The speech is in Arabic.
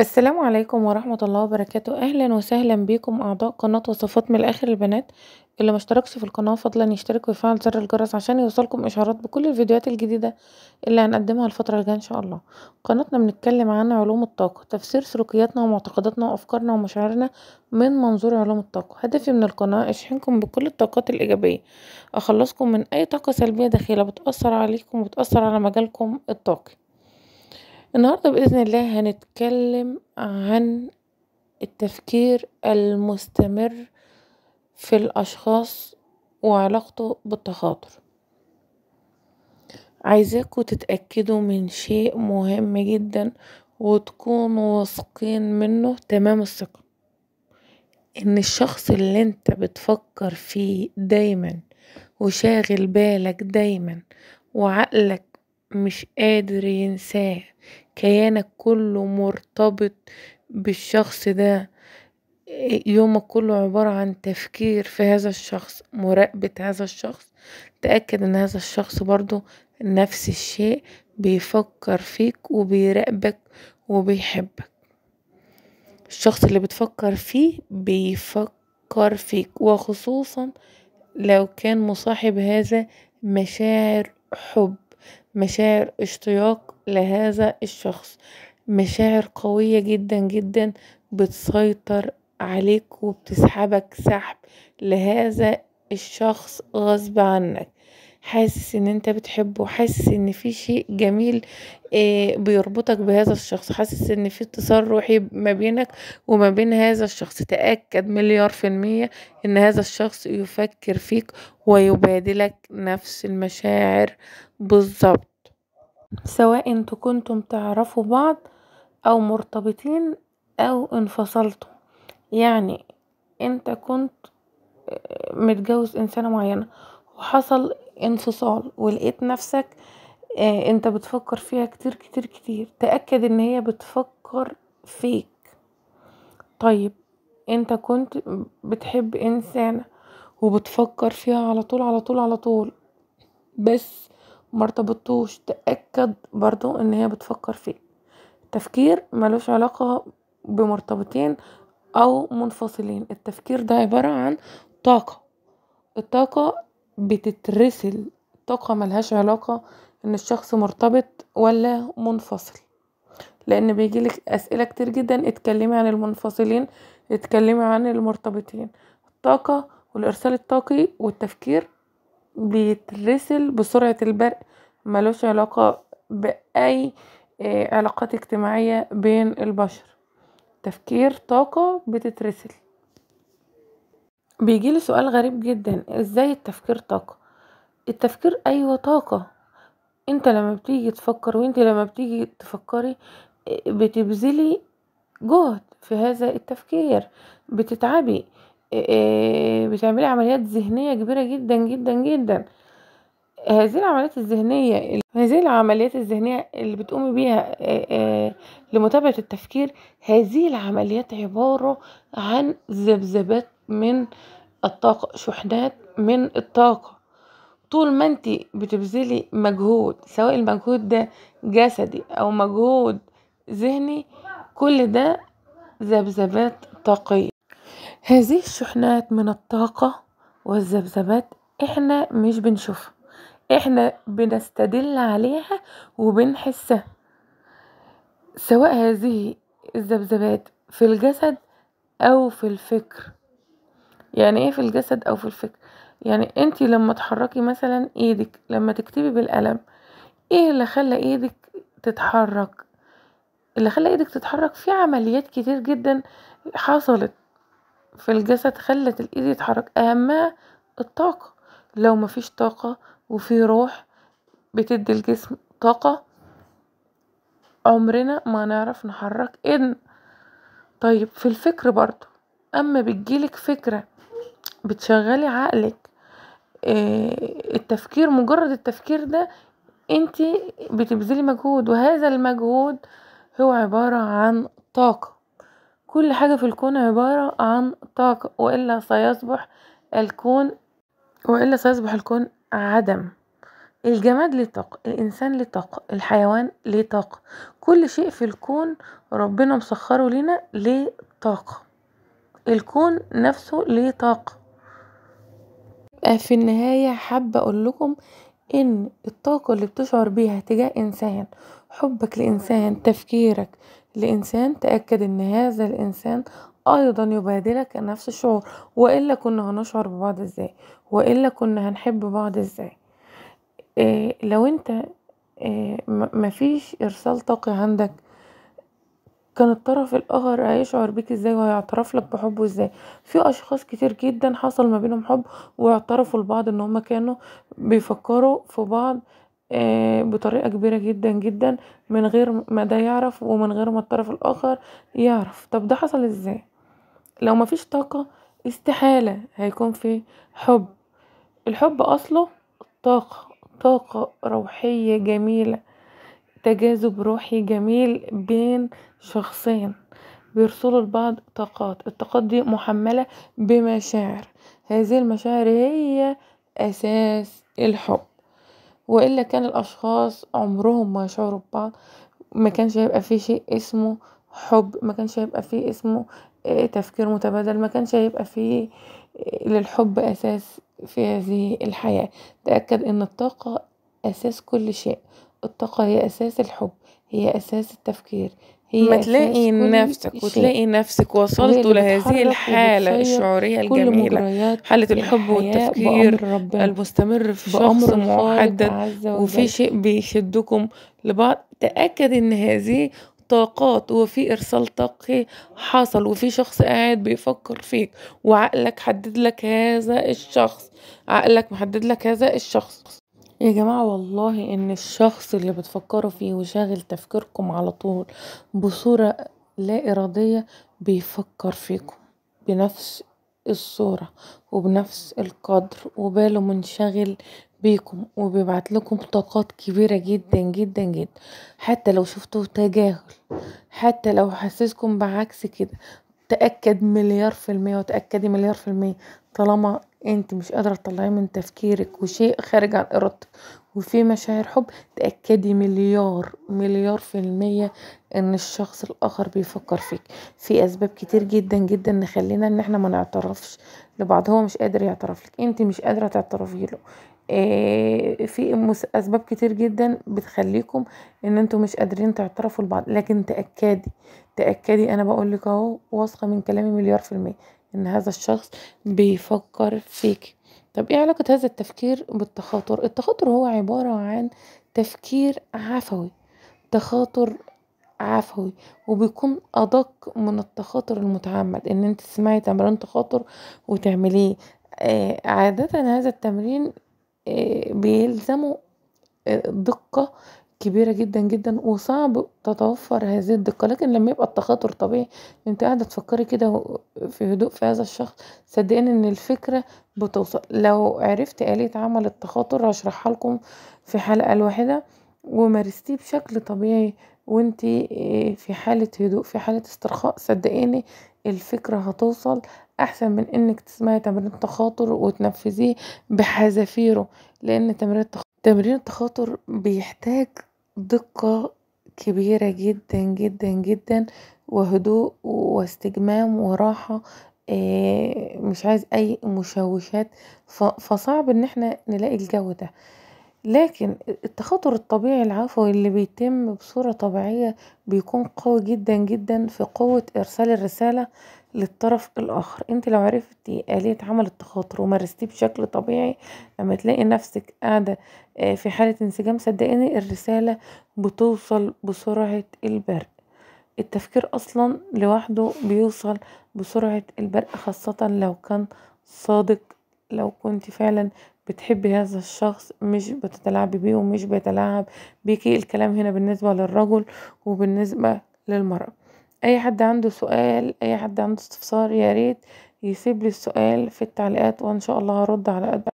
السلام عليكم ورحمة الله وبركاته أهلا وسهلا بكم أعضاء قناة وصفات من الآخر البنات اللي ما اشتركش في القناة فضلا يشترك ويفعل زر الجرس عشان يوصلكم إشعارات بكل الفيديوهات الجديدة اللي هنقدمها الفترة الجاية إن شاء الله قناتنا بنتكلم عن علوم الطاقة تفسير سلوكياتنا ومعتقداتنا وأفكارنا ومشاعرنا من منظور علوم الطاقة هدفي من القناة أشحنكم بكل الطاقات الإيجابية أخلصكم من أي طاقة سلبية داخلة بتأثر عليكم وبتأثر على مجالكم الطاقي النهاردة بإذن الله هنتكلم عن التفكير المستمر في الأشخاص وعلاقته بالتخاطر عايزاكوا تتأكدوا من شيء مهم جدا وتكونوا واثقين منه تمام الثقة ان الشخص اللي انت بتفكر فيه دايما وشاغل بالك دايما وعقلك مش قادر ينساه كيانك كله مرتبط بالشخص ده يومك كله عبارة عن تفكير في هذا الشخص مراقبة هذا الشخص تأكد ان هذا الشخص برضو نفس الشيء بيفكر فيك وبيراقبك وبيحبك الشخص اللي بتفكر فيه بيفكر فيك وخصوصا لو كان مصاحب هذا مشاعر حب مشاعر اشتياق لهذا الشخص مشاعر قوية جدا جدا بتسيطر عليك وبتسحبك سحب لهذا الشخص غصب عنك حاسس ان انت بتحبه حاسس ان في شيء جميل آه، بيربطك بهذا الشخص حاسس ان في اتصال روحي ما بينك وما بين هذا الشخص تأكد مليار في المية ان هذا الشخص يفكر فيك ويبادلك نفس المشاعر بالظبط سواء انتوا كنتم تعرفوا بعض او مرتبطين او انفصلتوا يعني انت كنت آه، متجوز انسانة معينة وحصل انفصال ولقيت نفسك آه، انت بتفكر فيها كتير كتير كتير تأكد ان هي بتفكر فيك طيب انت كنت بتحب انسانة وبتفكر فيها على طول على طول على طول بس مرتبطتوش تأكد برضو ان هي بتفكر فيك التفكير ملوش علاقة بمرتبطين او منفصلين التفكير ده عبارة عن طاقة الطاقة بتترسل طاقة ملهاش علاقة ان الشخص مرتبط ولا منفصل لان بيجيلك اسئلة كتير جدا اتكلمي عن المنفصلين اتكلمي عن المرتبطين الطاقة والارسال الطاقي والتفكير بيترسل بسرعة البرق ملوش علاقة بأي آه، علاقات اجتماعية بين البشر تفكير طاقة بتترسل بيجيلي سؤال غريب جدا ازاي التفكير طاقة التفكير ايوه طاقة انت لما بتيجي تفكر وانت لما بتيجي تفكري بتبذلي جهد في هذا التفكير بتتعبي بتعملي عمليات ذهنية كبيرة جدا جدا جدا هذه العمليات الذهنية هذه العمليات الذهنية اللي بتقومي بيها لمتابعة التفكير هذه العمليات عبارة عن ذبذبات من الطاقة شحنات من الطاقة طول ما انت بتبذلي مجهود سواء المجهود ده جسدي او مجهود ذهني كل ده ذبذبات طاقية هذه الشحنات من الطاقة والذبذبات احنا مش بنشوفها احنا بنستدل عليها وبنحسها سواء هذه الذبذبات في الجسد او في الفكر يعني ايه في الجسد او في الفكر يعني انت لما تحركي مثلا ايدك لما تكتبي بالقلم ايه اللي خلى ايدك تتحرك اللي خلى ايدك تتحرك في عمليات كتير جدا حصلت في الجسد خلت الايد يتحرك اهمها الطاقة لو مفيش طاقة وفي روح بتدي الجسم طاقة عمرنا ما نعرف نحرك ايدنا طيب في الفكر برضو اما بتجيلك فكره بتشغلي عقلك آه، التفكير مجرد التفكير ده انت بتبذلي مجهود وهذا المجهود هو عبارة عن طاقة كل حاجة في الكون عبارة عن طاقة وإلا سيصبح الكون وإلا سيصبح الكون عدم الجماد ليه طاقة الإنسان ليه طاقة الحيوان ليه طاقة كل شيء في الكون ربنا مسخره لنا ليه طاقة الكون نفسه ليه طاقة آه، في النهاية حابة اقولكم ان الطاقة اللي بتشعر بيها تجاه انسان حبك لانسان تفكيرك لانسان تأكد ان هذا الانسان ايضا يبادلك نفس الشعور والا كنا هنشعر ببعض ازاي والا كنا هنحب بعض ازاي آه، لو انت آه، مفيش ارسال طاقة عندك كان الطرف الاخر هيشعر بيك ازاي وهيعترف لك بحبه ازاي في اشخاص كتير جدا حصل ما بينهم حب واعترفوا لبعض ان هما كانوا بيفكروا في بعض آه، بطريقة كبيرة جدا جدا من غير ما ده يعرف ومن غير ما الطرف الاخر يعرف طب ده حصل ازاي لو مفيش طاقة استحالة هيكون في حب الحب اصله طاقة طاقة روحية جميلة تجاذب روحي جميل بين شخصين بيرسلوا لبعض طاقات الطاقات دي محملة بمشاعر هذه المشاعر هي أساس الحب وإلا كان الأشخاص عمرهم ما يشعروا ببعض ما كانش هيبقى فيه شيء اسمه حب ما كانش هيبقى فيه اسمه آه، تفكير متبادل ما كانش هيبقى فيه آه، للحب أساس في هذه الحياة تأكد أن الطاقة أساس كل شيء الطاقة هي أساس الحب هي أساس التفكير هي ما تلاقي نفسك وتلاقي نفسك وصلت لهذه الحالة الشعورية الجميلة حالة الحب والتفكير المستمر في شخص محدد وفي شيء بيشدكم لبعض تأكد إن هذه طاقات وفي إرسال طاقي حصل وفي شخص قاعد بيفكر فيك وعقلك حدد لك هذا الشخص عقلك محدد لك هذا الشخص يا جماعة والله ان الشخص اللي بتفكروا فيه وشاغل تفكيركم على طول بصورة لا ارادية بيفكر فيكم بنفس الصورة وبنفس القدر وباله منشغل بيكم لكم طاقات كبيرة جدا جدا جدا حتى لو شفتوا تجاهل حتى لو حسسكم بعكس كده تأكد مليار في المية وتأكدي مليار في المية طالما انت مش قادرة تطلعيه من تفكيرك وشيء خارج عن ارادتك وفي مشاعر حب تأكدي مليار مليار في المية ان الشخص الاخر بيفكر فيك في اسباب كتير جدا جدا نخلينا ان احنا ما نعترفش لبعض هو مش قادر يعترف لك انت مش قادرة تعترفي له آه، في اسباب كتير جدا بتخليكم ان انتوا مش قادرين تعترفوا لبعض لكن تأكدي تأكدي أنا بقولك أهو واثقة من كلامي مليار في المية إن هذا الشخص بيفكر فيك طب إيه علاقة هذا التفكير بالتخاطر التخاطر هو عبارة عن تفكير عفوي تخاطر عفوي وبيكون أدق من التخاطر المتعمد إن أنت تسمعي تمرين تخاطر وتعمليه آه عادة هذا التمرين آه بيلزمه آه، دقة كبيرة جدا جدا وصعب تتوفر هذه الدقة لكن لما يبقى التخاطر طبيعي انت قاعدة تفكري كده في هدوء في هذا الشخص صدقيني ان الفكرة بتوصل لو عرفت آلية عمل التخاطر هشرحها لكم في حلقة الواحدة ومارستيه بشكل طبيعي وانت آه، في حالة هدوء في حالة استرخاء صدقيني الفكرة هتوصل احسن من انك تسمعي تمرين التخاطر وتنفذيه بحذافيره لان تمرين التخاطر تمرين التخاطر بيحتاج دقة كبيرة جدا جدا جدا وهدوء واستجمام وراحة آه، مش عايز اي مشوشات فصعب ان احنا نلاقي الجو ده لكن التخاطر الطبيعي العفوي اللي بيتم بصورة طبيعية بيكون قوي جدا جدا في قوة ارسال الرسالة للطرف الآخر انت لو عرفتي آلية عمل التخاطر ومارستيه بشكل طبيعي لما تلاقي نفسك قاعدة آه، في حالة انسجام صدقيني الرسالة بتوصل بسرعة البرق التفكير أصلا لوحده بيوصل بسرعة البرق خاصة لو كان صادق لو كنت فعلا بتحبي هذا الشخص مش بتتلاعبي بيه ومش بيتلاعب بيكي الكلام هنا بالنسبة للرجل وبالنسبة للمرأة اي حد عنده سؤال اي حد عنده استفسار ياريت يسيبلي السؤال في التعليقات وان شاء الله هرد على قد